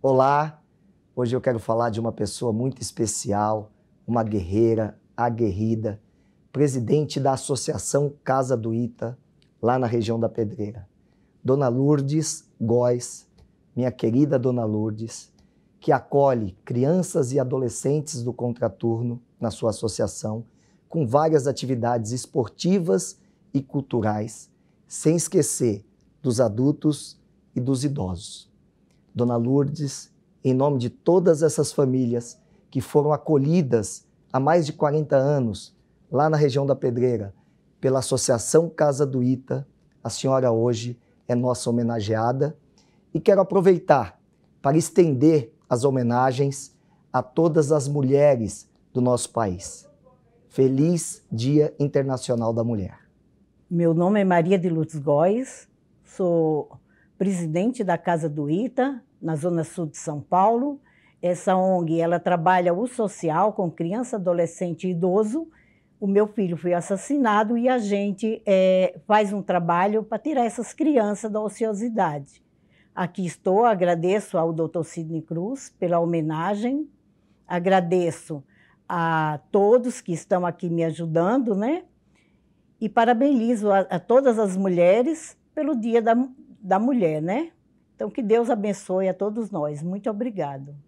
Olá, hoje eu quero falar de uma pessoa muito especial, uma guerreira, aguerrida, presidente da Associação Casa do Ita, lá na região da Pedreira. Dona Lourdes Góes, minha querida Dona Lourdes, que acolhe crianças e adolescentes do contraturno na sua associação, com várias atividades esportivas e culturais, sem esquecer dos adultos e dos idosos. Dona Lourdes, em nome de todas essas famílias que foram acolhidas há mais de 40 anos lá na região da Pedreira pela Associação Casa do Ita, a senhora hoje é nossa homenageada e quero aproveitar para estender as homenagens a todas as mulheres do nosso país. Feliz Dia Internacional da Mulher. Meu nome é Maria de Lourdes Góes, sou presidente da Casa do Ita, na zona sul de São Paulo. Essa ONG, ela trabalha o social com criança, adolescente e idoso. O meu filho foi assassinado e a gente é, faz um trabalho para tirar essas crianças da ociosidade. Aqui estou, agradeço ao Dr. Sidney Cruz pela homenagem, agradeço a todos que estão aqui me ajudando, né? E parabenizo a, a todas as mulheres pelo Dia da, da mulher, né? Então, que Deus abençoe a todos nós. Muito obrigado.